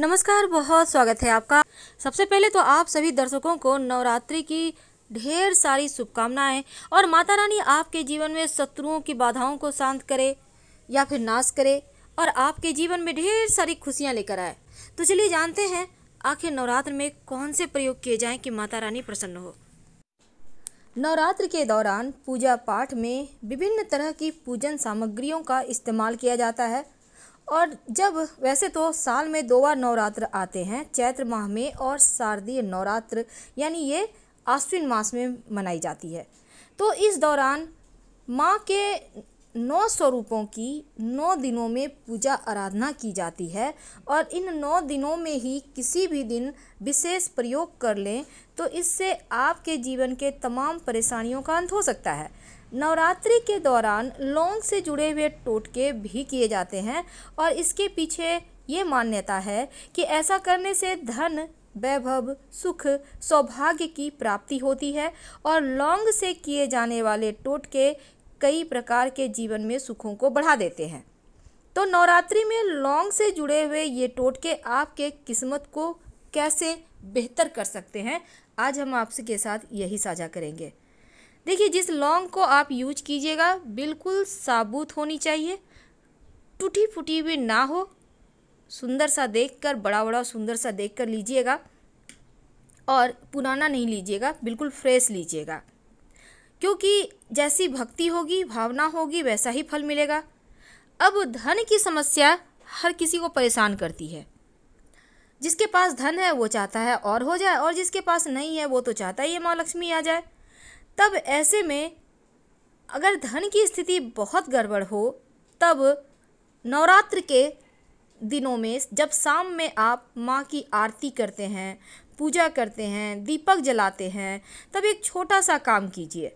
नमस्कार बहुत स्वागत है आपका सबसे पहले तो आप सभी दर्शकों को नवरात्रि की ढेर सारी शुभकामनाएं और माता रानी आपके जीवन में शत्रुओं की बाधाओं को शांत करे या फिर नाश करे और आपके जीवन में ढेर सारी खुशियां लेकर आए तो चलिए जानते हैं आखिर नवरात्र में कौन से प्रयोग किए जाएं कि माता रानी प्रसन्न हो नवरात्र के दौरान पूजा पाठ में विभिन्न तरह की पूजन सामग्रियों का इस्तेमाल किया जाता है और जब वैसे तो साल में दो बार नवरात्र आते हैं चैत्र माह में और शारदीय नवरात्र यानी ये आश्विन मास में मनाई जाती है तो इस दौरान माँ के नौ स्वरूपों की नौ दिनों में पूजा आराधना की जाती है और इन नौ दिनों में ही किसी भी दिन विशेष प्रयोग कर लें तो इससे आपके जीवन के तमाम परेशानियों का अंत हो सकता है नवरात्रि के दौरान लौंग से जुड़े हुए टोटके भी किए जाते हैं और इसके पीछे ये मान्यता है कि ऐसा करने से धन वैभव सुख सौभाग्य की प्राप्ति होती है और लौंग से किए जाने वाले टोटके कई प्रकार के जीवन में सुखों को बढ़ा देते हैं तो नवरात्रि में लौंग से जुड़े हुए ये टोटके आपके किस्मत को कैसे बेहतर कर सकते हैं आज हम आपसे के साथ यही साझा करेंगे देखिए जिस लौंग को आप यूज कीजिएगा बिल्कुल साबुत होनी चाहिए टूटी फूटी हुई ना हो सुंदर सा देखकर बड़ा बड़ा सुंदर सा देखकर लीजिएगा और पुराना नहीं लीजिएगा बिल्कुल फ्रेश लीजिएगा क्योंकि जैसी भक्ति होगी भावना होगी वैसा ही फल मिलेगा अब धन की समस्या हर किसी को परेशान करती है जिसके पास धन है वो चाहता है और हो जाए और जिसके पास नहीं है वो तो चाहता ही है माँ लक्ष्मी आ जाए तब ऐसे में अगर धन की स्थिति बहुत गड़बड़ हो तब नवरात्र के दिनों में जब शाम में आप माँ की आरती करते हैं पूजा करते हैं दीपक जलाते हैं तब एक छोटा सा काम कीजिए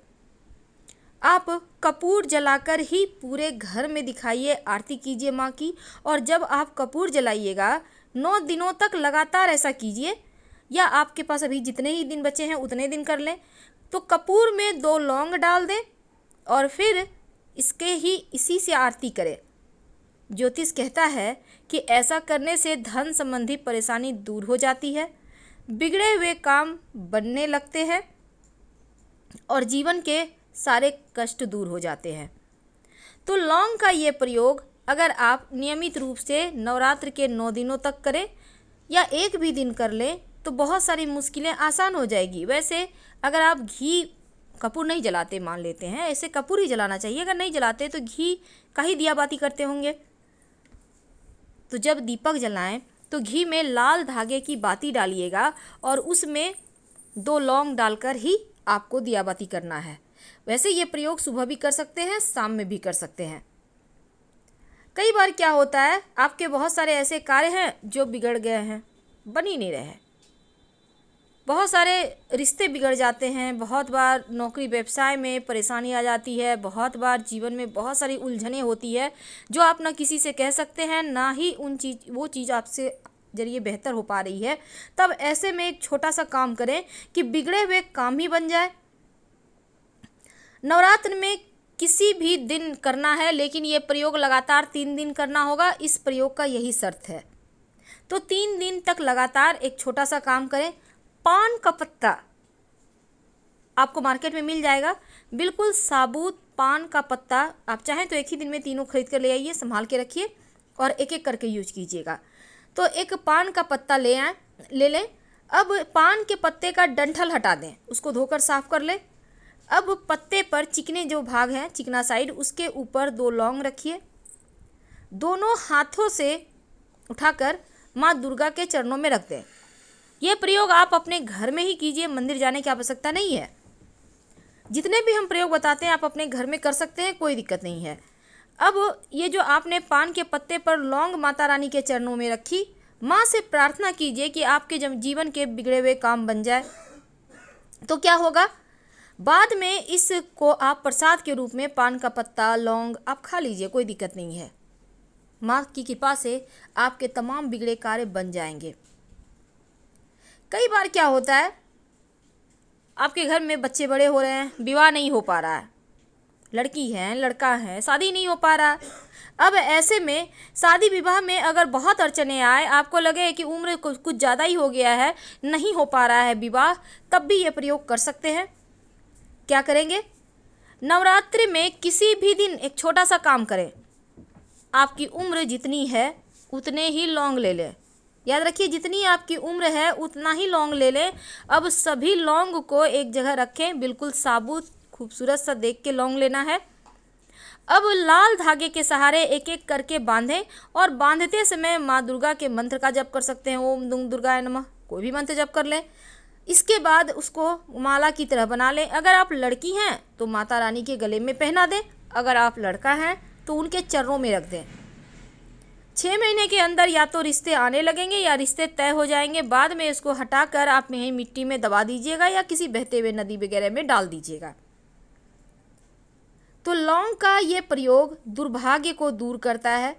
आप कपूर जलाकर ही पूरे घर में दिखाइए आरती कीजिए माँ की और जब आप कपूर जलाइएगा नौ दिनों तक लगातार ऐसा कीजिए या आपके पास अभी जितने ही दिन बचे हैं उतने दिन कर लें तो कपूर में दो लौंग डाल दें और फिर इसके ही इसी से आरती करें ज्योतिष कहता है कि ऐसा करने से धन संबंधी परेशानी दूर हो जाती है बिगड़े हुए काम बनने लगते हैं और जीवन के सारे कष्ट दूर हो जाते हैं तो लौंग का ये प्रयोग अगर आप नियमित रूप से नवरात्र के नौ दिनों तक करें या एक भी दिन कर लें तो बहुत सारी मुश्किलें आसान हो जाएगी वैसे अगर आप घी कपूर नहीं जलाते मान लेते हैं ऐसे कपूर ही जलाना चाहिए अगर नहीं जलाते तो घी का ही दियाबाती करते होंगे तो जब दीपक जलाएं तो घी में लाल धागे की बाती डालिएगा और उसमें दो लौंग डालकर ही आपको दियाबाती करना है वैसे ये प्रयोग सुबह भी कर सकते हैं शाम में भी कर सकते हैं कई बार क्या होता है आपके बहुत सारे ऐसे कार्य हैं जो बिगड़ गए हैं बनी नहीं रहे बहुत सारे रिश्ते बिगड़ जाते हैं बहुत बार नौकरी व्यवसाय में परेशानी आ जाती है बहुत बार जीवन में बहुत सारी उलझने होती है जो आप ना किसी से कह सकते हैं ना ही उन चीज वो चीज़ आपसे जरिए बेहतर हो पा रही है तब ऐसे में एक छोटा सा काम करें कि बिगड़े हुए काम ही बन जाए नवरात्र में किसी भी दिन करना है लेकिन ये प्रयोग लगातार तीन दिन करना होगा इस प्रयोग का यही शर्त है तो तीन दिन तक लगातार एक छोटा सा काम करें पान का पत्ता आपको मार्केट में मिल जाएगा बिल्कुल साबुत पान का पत्ता आप चाहें तो एक ही दिन में तीनों खरीद कर ले आइए संभाल के रखिए और एक एक करके यूज कीजिएगा तो एक पान का पत्ता ले आए ले लें अब पान के पत्ते का डंठल हटा दें उसको धोकर साफ कर लें अब पत्ते पर चिकने जो भाग हैं चिकना साइड उसके ऊपर दो लौंग रखिए दोनों हाथों से उठाकर माँ दुर्गा के चरणों में रख दें ये प्रयोग आप अपने घर में ही कीजिए मंदिर जाने की आवश्यकता नहीं है जितने भी हम प्रयोग बताते हैं आप अपने घर में कर सकते हैं कोई दिक्कत नहीं है अब ये जो आपने पान के पत्ते पर लौंग माता रानी के चरणों में रखी माँ से प्रार्थना कीजिए कि आपके जब जीवन के बिगड़े हुए काम बन जाए तो क्या होगा बाद में इसको आप प्रसाद के रूप में पान का पत्ता लौंग आप खा लीजिए कोई दिक्कत नहीं है माँ की कृपा से आपके तमाम बिगड़े कार्य बन जाएंगे कई बार क्या होता है आपके घर में बच्चे बड़े हो रहे हैं विवाह नहीं हो पा रहा है लड़की है लड़का है शादी नहीं हो पा रहा अब ऐसे में शादी विवाह में अगर बहुत अड़चने आए आपको लगे कि उम्र कुछ कुछ ज़्यादा ही हो गया है नहीं हो पा रहा है विवाह तब भी ये प्रयोग कर सकते हैं क्या करेंगे नवरात्रि में किसी भी दिन एक छोटा सा काम करें आपकी उम्र जितनी है उतने ही लॉन्ग ले लें याद रखिए जितनी आपकी उम्र है उतना ही लौंग ले लें अब सभी लौंग को एक जगह रखें बिल्कुल साबुत खूबसूरत सा देख के लौंग लेना है अब लाल धागे के सहारे एक एक करके बांधें और बांधते समय माँ दुर्गा के मंत्र का जप कर सकते हैं ओम दुंग दुर्गा नम कोई भी मंत्र जप कर लें इसके बाद उसको माला की तरह बना लें अगर आप लड़की हैं तो माता रानी के गले में पहना दें अगर आप लड़का हैं तो उनके चरणों में रख दें छः महीने के अंदर या तो रिश्ते आने लगेंगे या रिश्ते तय हो जाएंगे बाद में इसको हटाकर आप यहीं मिट्टी में दबा दीजिएगा या किसी बहते हुए नदी वगैरह में डाल दीजिएगा तो लौंग का ये प्रयोग दुर्भाग्य को दूर करता है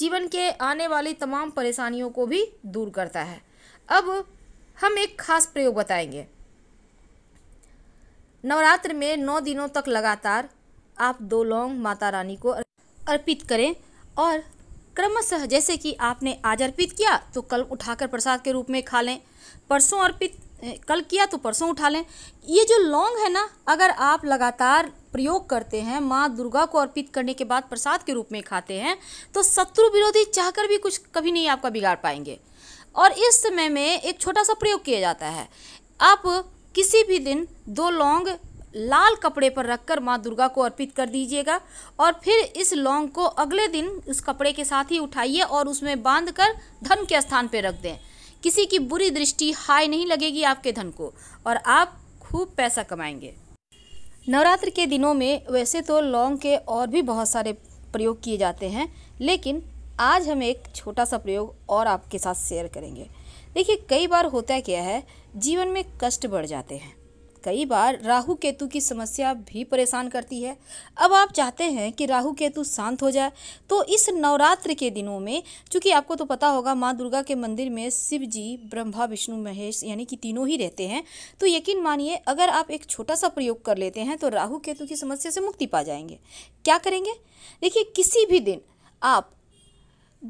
जीवन के आने वाली तमाम परेशानियों को भी दूर करता है अब हम एक खास प्रयोग बताएंगे नवरात्र में नौ दिनों तक लगातार आप दो लौंग माता रानी को अर्पित करें और क्रमशः जैसे कि आपने आज अर्पित किया तो कल उठाकर प्रसाद के रूप में खा लें परसों अर्पित कल किया तो परसों उठा लें ये जो लौंग है ना अगर आप लगातार प्रयोग करते हैं माँ दुर्गा को अर्पित करने के बाद प्रसाद के रूप में खाते हैं तो शत्रु विरोधी चाहकर भी कुछ कभी नहीं आपका बिगाड़ पाएंगे और इस समय में एक छोटा सा प्रयोग किया जाता है आप किसी भी दिन दो लौंग लाल कपड़े पर रखकर माँ दुर्गा को अर्पित कर दीजिएगा और फिर इस लौंग को अगले दिन उस कपड़े के साथ ही उठाइए और उसमें बांध कर धन के स्थान पर रख दें किसी की बुरी दृष्टि हाय नहीं लगेगी आपके धन को और आप खूब पैसा कमाएंगे नवरात्र के दिनों में वैसे तो लौंग के और भी बहुत सारे प्रयोग किए जाते हैं लेकिन आज हम एक छोटा सा प्रयोग और आपके साथ शेयर करेंगे देखिए कई बार होता क्या है जीवन में कष्ट बढ़ जाते हैं कई बार राहु केतु की समस्या भी परेशान करती है अब आप चाहते हैं कि राहु केतु शांत हो जाए तो इस नवरात्र के दिनों में चूँकि आपको तो पता होगा माँ दुर्गा के मंदिर में शिव जी ब्रह्मा विष्णु महेश यानी कि तीनों ही रहते हैं तो यकीन मानिए अगर आप एक छोटा सा प्रयोग कर लेते हैं तो राहु केतु की समस्या से मुक्ति पा जाएंगे क्या करेंगे देखिए किसी भी दिन आप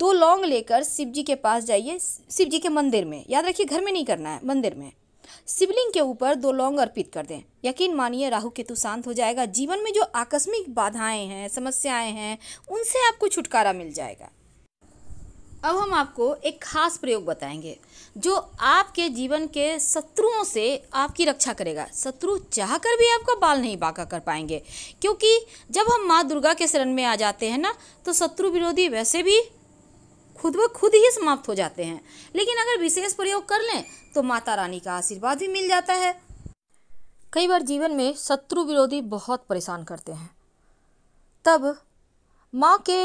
दो लौंग लेकर शिव जी के पास जाइए शिव जी के मंदिर में याद रखिए घर में नहीं करना है मंदिर में शिवलिंग के ऊपर दो लौंग अर्पित कर दें यकीन मानिए राहु केतु शांत हो जाएगा जीवन में जो आकस्मिक बाधाएं हैं समस्याएं हैं उनसे आपको छुटकारा मिल जाएगा अब हम आपको एक खास प्रयोग बताएंगे जो आपके जीवन के शत्रुओं से आपकी रक्षा करेगा शत्रु चाह कर भी आपका बाल नहीं बाका कर पाएंगे क्योंकि जब हम माँ दुर्गा के शरण में आ जाते हैं ना तो शत्रु विरोधी वैसे भी खुद ब खुद ही समाप्त हो जाते हैं लेकिन अगर विशेष प्रयोग कर लें तो माता रानी का आशीर्वाद भी मिल जाता है कई बार जीवन में शत्रु विरोधी बहुत परेशान करते हैं तब माँ के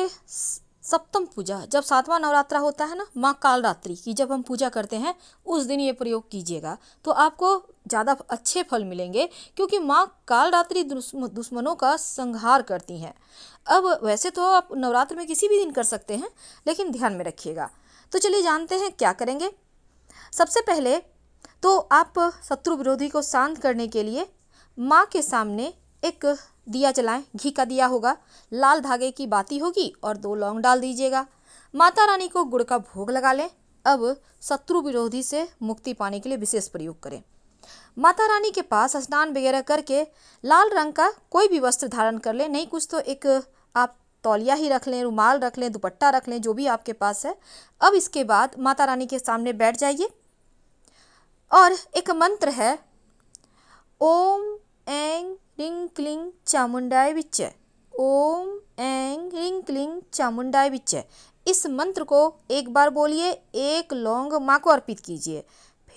सप्तम पूजा जब सातवां नवरात्रा होता है ना माँ कालरात्रि की जब हम पूजा करते हैं उस दिन ये प्रयोग कीजिएगा तो आपको ज़्यादा अच्छे फल मिलेंगे क्योंकि माँ कालरात्रि दुश्मनों का संहार करती हैं अब वैसे तो आप नवरात्र में किसी भी दिन कर सकते हैं लेकिन ध्यान में रखिएगा तो चलिए जानते हैं क्या करेंगे सबसे पहले तो आप शत्रु विरोधी को शांत करने के लिए माँ के सामने एक दिया जलाएं घी का दिया होगा लाल धागे की बाती होगी और दो लौंग डाल दीजिएगा माता रानी को गुड़ का भोग लगा लें अब शत्रु विरोधी से मुक्ति पाने के लिए विशेष प्रयोग करें माता रानी के पास स्नान वगैरह करके लाल रंग का कोई भी वस्त्र धारण कर लें नहीं कुछ तो एक आप तौलिया ही रख लें रुमाल रख लें दुपट्टा रख लें जो भी आपके पास है अब इसके बाद माता रानी के सामने बैठ जाइए और एक मंत्र है ओम एंग रिंग क्लिंग चामुंडाय विचय ओम एंग रिंग क्लिंग चामुंडाय विचय इस मंत्र को एक बार बोलिए एक लौंग माँ को अर्पित कीजिए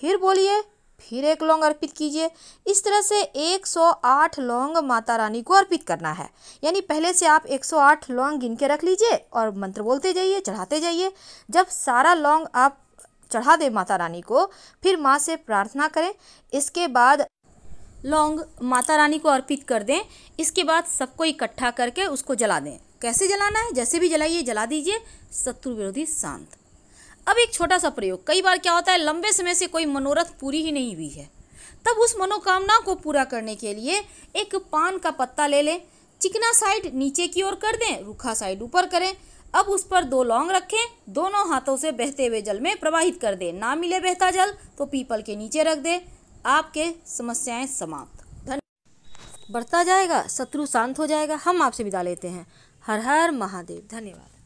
फिर बोलिए फिर एक लौंग अर्पित कीजिए इस तरह से 108 लौंग माता रानी को अर्पित करना है यानी पहले से आप 108 लौंग गिन के रख लीजिए और मंत्र बोलते जाइए चढ़ाते जाइए जब सारा लौंग आप चढ़ा दें माता रानी को फिर माँ से प्रार्थना करें इसके बाद लौंग माता रानी को अर्पित कर दें इसके बाद सबको इकट्ठा करके उसको जला दें कैसे जलाना है जैसे भी जलाइए जला दीजिए शत्रु विरोधी शांत अब एक छोटा सा प्रयोग कई बार क्या होता है लंबे समय से कोई मनोरथ पूरी ही नहीं हुई है तब उस मनोकामना को पूरा करने के लिए एक पान का पत्ता ले लें चिकना साइड नीचे की ओर कर दें रूखा साइड ऊपर करें अब उस पर दो लौंग रखें दोनों हाथों से बहते हुए जल में प्रवाहित कर दें ना मिले बहता जल तो पीपल के नीचे रख दें आपके समस्याएं समाप्त धन बढ़ता जाएगा शत्रु शांत हो जाएगा हम आपसे विदा लेते हैं हर हर महादेव धन्यवाद